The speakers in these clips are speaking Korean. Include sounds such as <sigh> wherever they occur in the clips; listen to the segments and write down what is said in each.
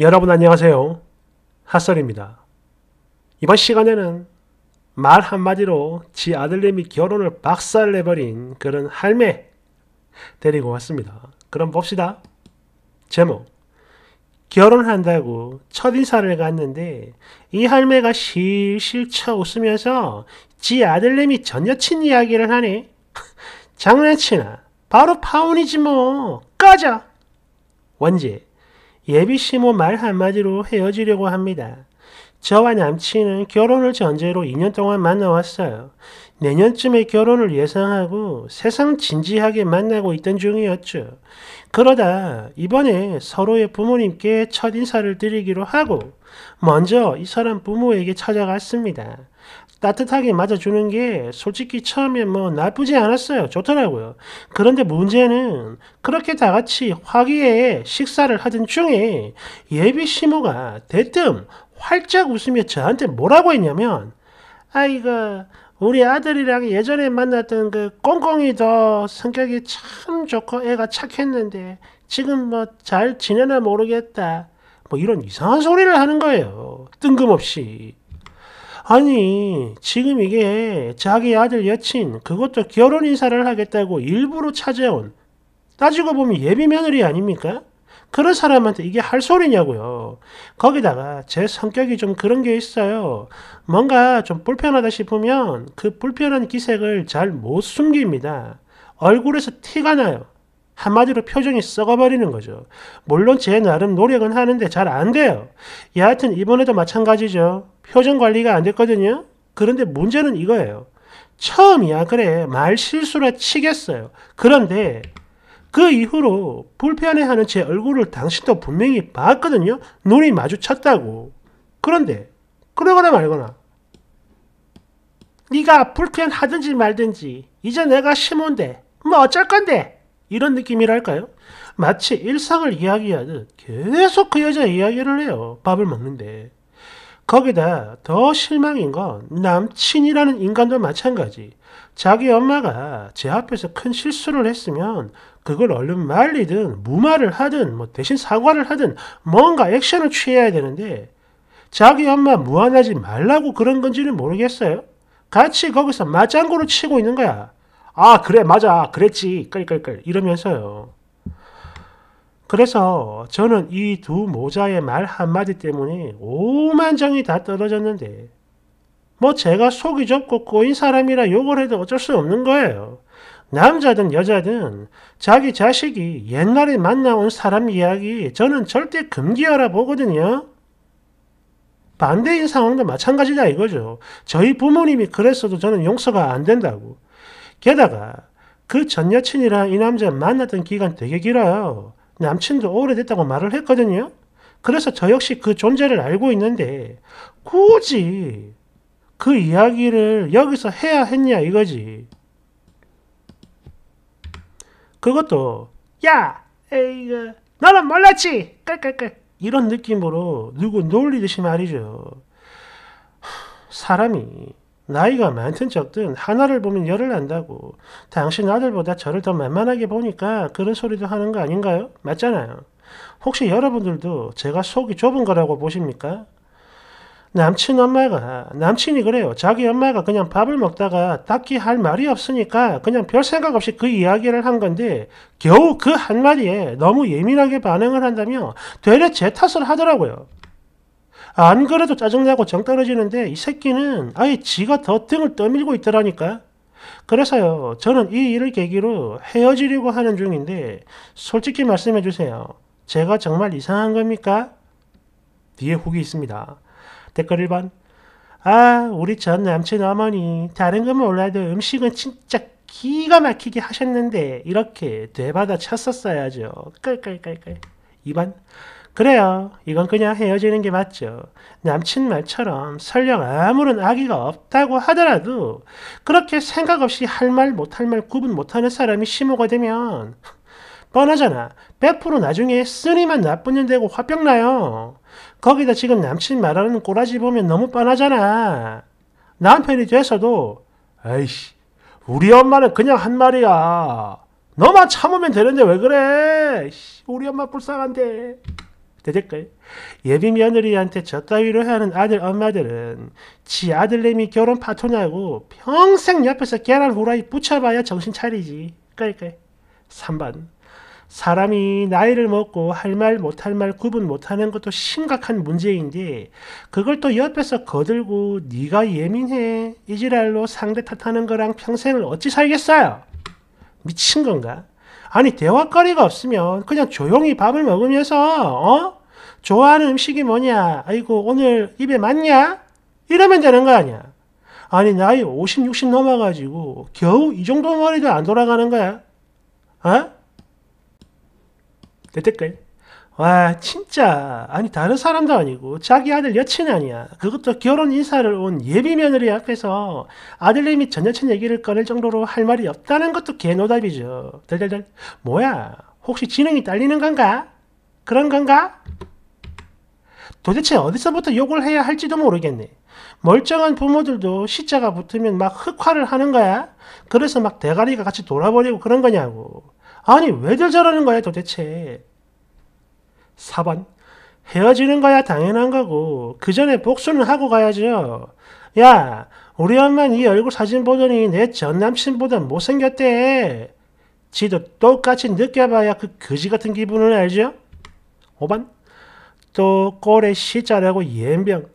여러분 안녕하세요. 핫설입니다. 이번 시간에는 말 한마디로 지 아들님이 결혼을 박살내버린 그런 할매 데리고 왔습니다. 그럼 봅시다. 제목 결혼한다고 첫인사를 갔는데 이 할매가 실실 쳐 웃으면서 지 아들님이 전 여친 이야기를 하네. <laughs> 장난치나 바로 파혼이지 뭐. 까자. 원제 예비씨모 말 한마디로 헤어지려고 합니다. 저와 남친은 결혼을 전제로 2년 동안 만나왔어요. 내년쯤에 결혼을 예상하고 세상 진지하게 만나고 있던 중이었죠. 그러다 이번에 서로의 부모님께 첫 인사를 드리기로 하고 먼저 이 사람 부모에게 찾아갔습니다. 따뜻하게 맞아주는 게 솔직히 처음에 뭐 나쁘지 않았어요. 좋더라고요. 그런데 문제는 그렇게 다 같이 화기애애 식사를 하던 중에 예비 시모가 대뜸 활짝 웃으며 저한테 뭐라고 했냐면 아이가 우리 아들이랑 예전에 만났던 그 꽁꽁이도 성격이 참 좋고 애가 착했는데 지금 뭐 잘 지내나 모르겠다. 뭐 이런 이상한 소리를 하는 거예요. 뜬금없이. 아니 지금 이게 자기 아들 여친 그것도 결혼 인사를 하겠다고 일부러 찾아온 따지고 보면 예비 며느리 아닙니까? 그런 사람한테 이게 할 소리냐고요. 거기다가 제 성격이 좀 그런 게 있어요. 뭔가 좀 불편하다 싶으면 그 불편한 기색을 잘 못 숨깁니다. 얼굴에서 티가 나요. 한마디로 표정이 썩어버리는 거죠. 물론 제 나름 노력은 하는데 잘 안 돼요. 예, 여하튼 이번에도 마찬가지죠. 표정 관리가 안 됐거든요. 그런데 문제는 이거예요. 처음이야 그래 말 실수라 치겠어요. 그런데 그 이후로 불편해하는 제 얼굴을 당신도 분명히 봤거든요. 눈이 마주쳤다고. 그런데 그러거나 말거나 네가 불편하든지 말든지 이제 내가 심은데 뭐 어쩔 건데 이런 느낌이랄까요? 마치 일상을 이야기하듯 계속 그 여자 이야기를 해요. 밥을 먹는데. 거기다 더 실망인 건 남친이라는 인간도 마찬가지. 자기 엄마가 제 앞에서 큰 실수를 했으면 그걸 얼른 말리든 무마를 하든 뭐 대신 사과를 하든 뭔가 액션을 취해야 되는데 자기 엄마 무안하지 말라고 그런 건지는 모르겠어요. 같이 거기서 맞장구를 치고 있는 거야. 아 그래 맞아 그랬지 끌끌끌 이러면서요. 그래서 저는 이 두 모자의 말 한마디 때문에 오만정이 다 떨어졌는데 뭐 제가 속이 좁고 꼬인 사람이라 욕을 해도 어쩔 수 없는 거예요. 남자든 여자든 자기 자식이 옛날에 만나온 사람 이야기 저는 절대 금기하라 보거든요. 반대인 상황도 마찬가지다 이거죠. 저희 부모님이 그랬어도 저는 용서가 안 된다고. 게다가 그 전 여친이랑 이 남자 만났던 기간 되게 길어요. 남친도 오래됐다고 말을 했거든요. 그래서 저 역시 그 존재를 알고 있는데 굳이 그 이야기를 여기서 해야 했냐 이거지. 그것도 야 에이그 너는 몰랐지 끌끌끌 이런 느낌으로 누구 놀리듯이 말이죠. 사람이 나이가 많든 적든 하나를 보면 열을 난다고 당신 아들보다 저를 더 만만하게 보니까 그런 소리도 하는 거 아닌가요? 맞잖아요. 혹시 여러분들도 제가 속이 좁은 거라고 보십니까? 남친 엄마가, 남친이 그래요. 자기 엄마가 그냥 밥을 먹다가 딱히 할 말이 없으니까 그냥 별 생각 없이 그 이야기를 한 건데 겨우 그 한마디에 너무 예민하게 반응을 한다며 되려제 탓을 하더라고요. 안 그래도 짜증나고 정 떨어지는데 이 새끼는 아예 지가 더 등을 떠밀고 있더라니까. 그래서요, 저는 이 일을 계기로 헤어지려고 하는 중인데 솔직히 말씀해 주세요. 제가 정말 이상한 겁니까? 뒤에 후기 있습니다. 댓글 1번. 아, 우리 전 남친 어머니 다른 건 몰라도 음식은 진짜 기가 막히게 하셨는데 이렇게 되받아 쳤었어야죠. 깔깔깔깔. 2번. 그래요. 이건 그냥 헤어지는 게 맞죠. 남친 말처럼 설령 아무런 악의가 없다고 하더라도 그렇게 생각 없이 할 말 못할 말 구분 못하는 사람이 심호가 되면 뻔하잖아. 100% 나중에 쓰니만 나쁜 년 되고 화병 나요. 거기다 지금 남친 말하는 꼬라지 보면 너무 뻔하잖아. 남편이 돼서도 에이씨 우리 엄마는 그냥 한 말이야. 너만 참으면 되는데 왜 그래? 우리 엄마 불쌍한데. 될까요 예비 며느리한테 저따위로 하는 아들 엄마들은 지 아들내미 결혼 파토냐고 평생 옆에서 계란 후라이 붙여봐야 정신 차리지. 그러니까 3번 사람이 나이를 먹고 할 말 못할 말 구분 못하는 것도 심각한 문제인데 그걸 또 옆에서 거들고 네가 예민해 이지랄로 상대 탓하는 거랑 평생을 어찌 살겠어요? 미친 건가? 아니 대화거리가 없으면 그냥 조용히 밥을 먹으면서 어? 좋아하는 음식이 뭐냐? 아이고 오늘 입에 맞냐? 이러면 되는 거 아니야. 아니 나이 50, 60 넘어가지고 겨우 이 정도 머리도 안 돌아가는 거야. 어? 내 댓글. 와 아, 진짜 아니 다른 사람도 아니고 자기 아들 여친 아니야 그것도 결혼 인사를 온 예비 며느리 앞에서 아들님이 전 여친 얘기를 꺼낼 정도로 할 말이 없다는 것도 개노답이죠 덜덜덜 뭐야 혹시 지능이 딸리는 건가? 그런 건가? 도대체 어디서부터 욕을 해야 할지도 모르겠네 멀쩡한 부모들도 시자가 붙으면 막 흑화를 하는 거야 그래서 막 대가리가 같이 돌아버리고 그런 거냐고 아니 왜들 저러는 거야 도대체 4번 헤어지는 거야 당연한 거고 그 전에 복수는 하고 가야죠. 야 우리 엄만 이 얼굴 사진 보더니 내 전남친보다 못생겼대. 지도 똑같이 느껴봐야 그 거지 같은 기분을 알죠? 5번 또 꼴에 시자라고 예병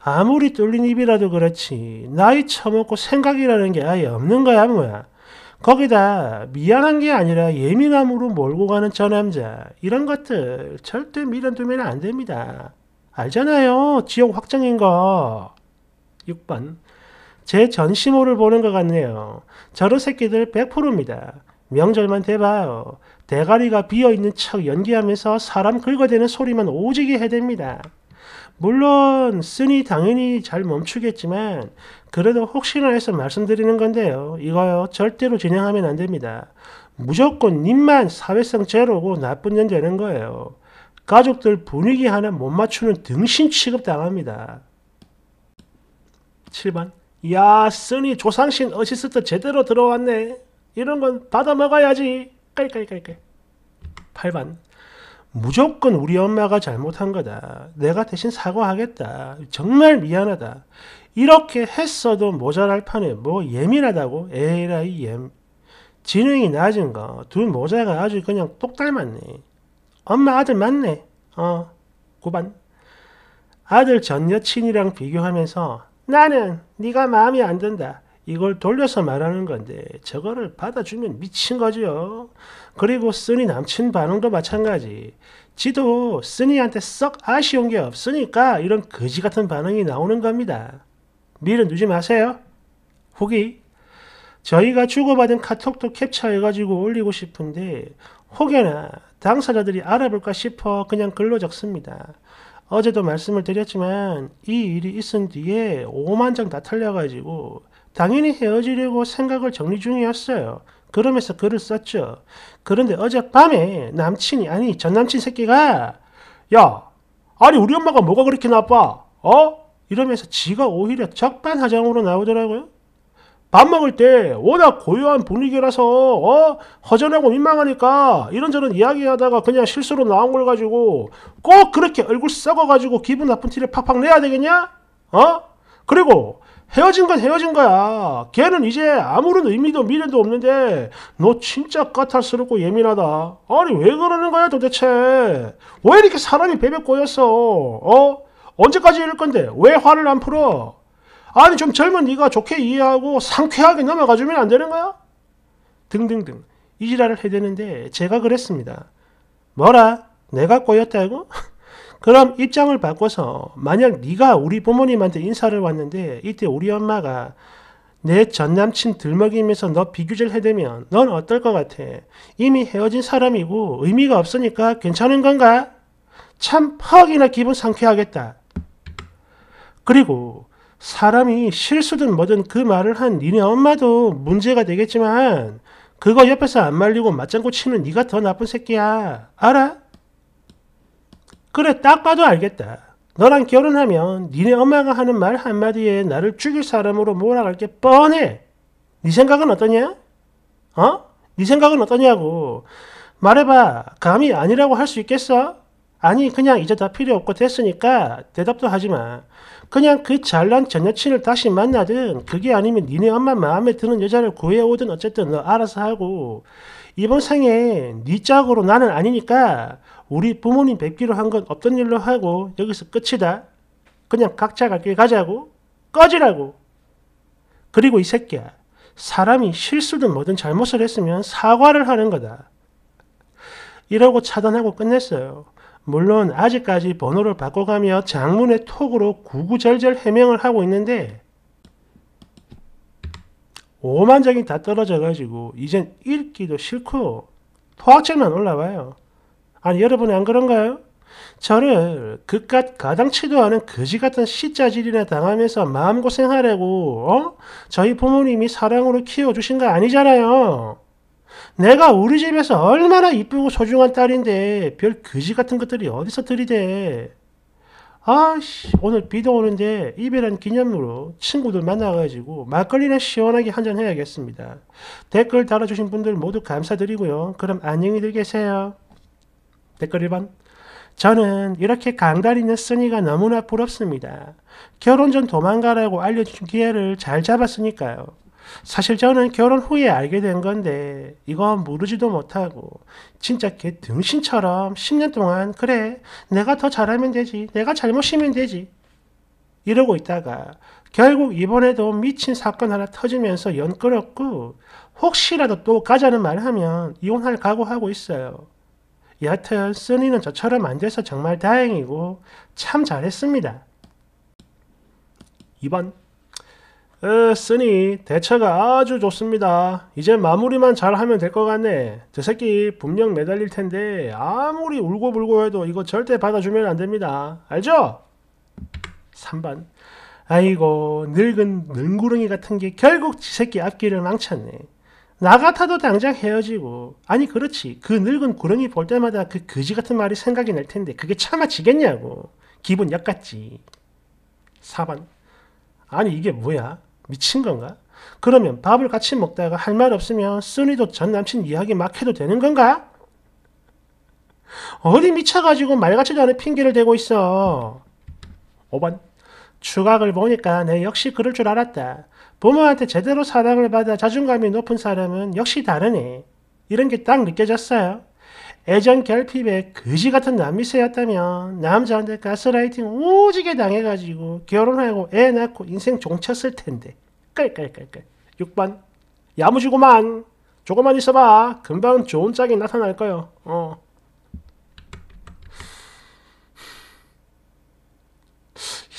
아무리 뚫린 입이라도 그렇지 나이 처먹고 생각이라는 게 아예 없는 거야 뭐야. 거기다 미안한 게 아니라 예민함으로 몰고 가는 저 남자 이런 것들 절대 밀어두면 안 됩니다. 알잖아요. 지역 확정인 거. 6번 제 전시모를 보는 것 같네요. 저런 새끼들 100%입니다. 명절만 돼봐요. 대가리가 비어있는 척 연기하면서 사람 긁어대는 소리만 오지게 해댑니다. 물론 쓰니 당연히 잘 멈추겠지만 그래도 혹시나 해서 말씀드리는 건데요. 이거요. 절대로 진행하면 안 됩니다. 무조건 님만 사회성 제로고 나쁜 년 되는 거예요. 가족들 분위기 하나 못 맞추는 등신 취급 당합니다. 7번 야 쓰니 조상신 어시스트 제대로 들어왔네. 이런 건 받아 먹어야지. 깔깔깔깔. 8번 무조건 우리 엄마가 잘못한 거다. 내가 대신 사과하겠다. 정말 미안하다. 이렇게 했어도 모자랄 판에 뭐 예민하다고? 에라이 예 지능이 낮은 거. 둘 모자가 아주 그냥 똑 닮았네. 엄마 아들 맞네. 어, 고반. 아들 전 여친이랑 비교하면서 나는 네가 마음에 안 든다. 이걸 돌려서 말하는 건데 저거를 받아주면 미친 거지요. 그리고 쓰니 남친 반응도 마찬가지. 지도 쓰니한테 썩 아쉬운 게 없으니까 이런 거지 같은 반응이 나오는 겁니다. 미련 두지 마세요. 후기 저희가 주고받은 카톡도 캡처해가지고 올리고 싶은데 혹여나 당사자들이 알아볼까 싶어 그냥 글로 적습니다. 어제도 말씀을 드렸지만 이 일이 있은 뒤에 5만 장다 털려가지고 당연히 헤어지려고 생각을 정리 중이었어요. 그러면서 글을 썼죠. 그런데 어젯밤에 남친이 아니 전남친 새끼가 야 아니 우리 엄마가 뭐가 그렇게 나빠? 어? 이러면서 지가 오히려 적반하장으로 나오더라고요. 밥 먹을 때 워낙 고요한 분위기라서 어? 허전하고 민망하니까 이런저런 이야기하다가 그냥 실수로 나온 걸 가지고 꼭 그렇게 얼굴 썩어가지고 기분 나쁜 티를 팍팍 내야 되겠냐? 어? 그리고 헤어진 건 헤어진 거야. 걔는 이제 아무런 의미도 미래도 없는데 너 진짜 까탈스럽고 예민하다. 아니 왜 그러는 거야 도대체? 왜 이렇게 사람이 베베 꼬였어? 어? 언제까지 이럴 건데? 왜 화를 안 풀어? 아니 좀 젊은 네가 좋게 이해하고 상쾌하게 넘어가주면 안 되는 거야? 등등등. 이 지랄을 해대는데 제가 그랬습니다. 뭐라? 내가 꼬였다고? <laughs> 그럼 입장을 바꿔서 만약 네가 우리 부모님한테 인사를 왔는데 이때 우리 엄마가 내 전남친 들먹이면서 너 비교질 해대면 넌 어떨 것 같아? 이미 헤어진 사람이고 의미가 없으니까 괜찮은 건가? 참 퍽이나 기분 상쾌하겠다. 그리고 사람이 실수든 뭐든 그 말을 한 니네 엄마도 문제가 되겠지만 그거 옆에서 안 말리고 맞장구 치는 네가 더 나쁜 새끼야. 알아? 그래 딱 봐도 알겠다. 너랑 결혼하면 니네 엄마가 하는 말 한마디에 나를 죽일 사람으로 몰아갈 게 뻔해. 네 생각은 어떠냐? 어? 네 생각은 어떠냐고. 말해봐. 감히 아니라고 할 수 있겠어? 아니 그냥 이제 다 필요 없고 됐으니까 대답도 하지 마. 그냥 그 잘난 전 여친을 다시 만나든 그게 아니면 니네 엄마 마음에 드는 여자를 구해오든 어쨌든 너 알아서 하고 이번 생에 네 짝으로 나는 아니니까 우리 부모님 뵙기로 한 건 없던 일로 하고 여기서 끝이다. 그냥 각자 갈 길 가자고 꺼지라고. 그리고 이 새끼야. 사람이 실수든 뭐든 잘못을 했으면 사과를 하는 거다. 이러고 차단하고 끝냈어요. 물론 아직까지 번호를 바꿔가며 장문의 톡으로 구구절절 해명을 하고 있는데 오만장이 다 떨어져가지고 이젠 읽기도 싫고 토학책만 올라와요. 아니 여러분이 안 그런가요? 저를 그깟 가당치도 않은 거지 같은 시자질이나 당하면서 마음고생하려고 어? 저희 부모님이 사랑으로 키워주신 거 아니잖아요. 내가 우리 집에서 얼마나 이쁘고 소중한 딸인데 별 거지 같은 것들이 어디서 들이대. 아씨 오늘 비도 오는데 이별한 기념으로 친구들 만나가지고 막걸리나 시원하게 한잔 해야겠습니다. 댓글 달아주신 분들 모두 감사드리고요. 그럼 안녕히 계세요. 댓글 1번. 저는 이렇게 강단이 냈으니가 너무나 부럽습니다. 결혼 전 도망가라고 알려준 기회를 잘 잡았으니까요. 사실 저는 결혼 후에 알게 된 건데 이건 모르지도 못하고 진짜 개 등신처럼 10년 동안 그래 내가 더 잘하면 되지 내가 잘못이면 되지 이러고 있다가 결국 이번에도 미친 사건 하나 터지면서 연 끌었고 혹시라도 또 가자는 말 하면 이혼할 각오하고 있어요. 여하튼 쓰니는 저처럼 안 돼서 정말 다행이고 참 잘했습니다. 2번 으, 어, 쓰니 대처가 아주 좋습니다. 이제 마무리만 잘하면 될 것 같네. 저 새끼 분명 매달릴 텐데 아무리 울고불고 해도 이거 절대 받아주면 안 됩니다. 알죠? 3번 아이고 늙은 능구렁이 같은 게 결국 지 새끼 앞길을 망쳤네. 나 같아도 당장 헤어지고 아니 그렇지 그 늙은 구렁이 볼 때마다 그 거지 같은 말이 생각이 날 텐데 그게 참아지겠냐고 기분 약같지 4번 아니 이게 뭐야 미친 건가 그러면 밥을 같이 먹다가 할 말 없으면 쓰니도 전 남친 이야기 막 해도 되는 건가 어디 미쳐가지고 말 같지도 않은 핑계를 대고 있어 5번 추각을 보니까 내 네, 역시 그럴 줄 알았다. 부모한테 제대로 사랑을 받아 자존감이 높은 사람은 역시 다르네. 이런 게 딱 느껴졌어요. 애전 결핍에 거지 같은 남미세였다면 남자한테 가스라이팅 오지게 당해가지고 결혼하고 애 낳고 인생 종쳤을 텐데. 깔깔깔깔. 6번. 야무지고만. 조금만 있어봐. 금방 좋은 짝이 나타날 거요. 어.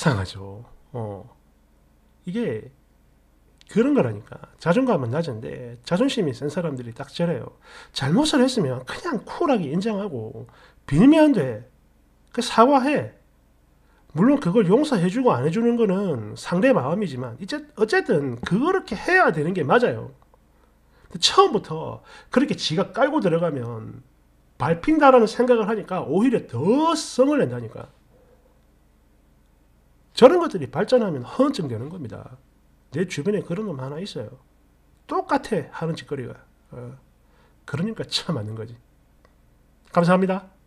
이상하죠. 어. 이게 그런 거라니까. 자존감은 낮은데 자존심이 센 사람들이 딱 저래요. 잘못을 했으면 그냥 쿨하게 인정하고 빌면 돼. 그 사과해. 물론 그걸 용서해주고 안 해주는 거는 상대 마음이지만 이제 어쨌든 그렇게 해야 되는 게 맞아요. 처음부터 그렇게 지가 깔고 들어가면 밟힌다라는 생각을 하니까 오히려 더 성을 낸다니까. 저런 것들이 발전하면 허언증 되는 겁니다. 내 주변에 그런 놈 하나 있어요. 똑같아 하는 짓거리가. 어. 그러니까 참 맞는 거지. 감사합니다.